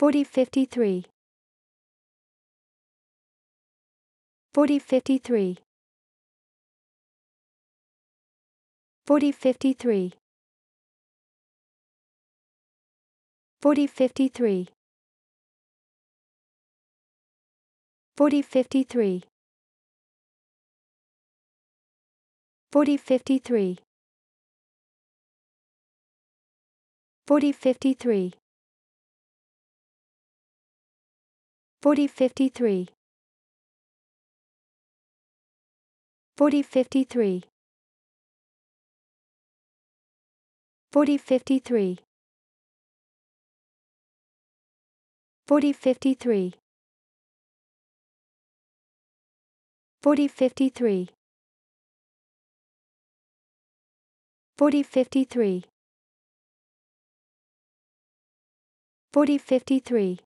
4053 4053 4053 4053 4053 4053 4053 4053 4053 4053 4053 4053 4053 4053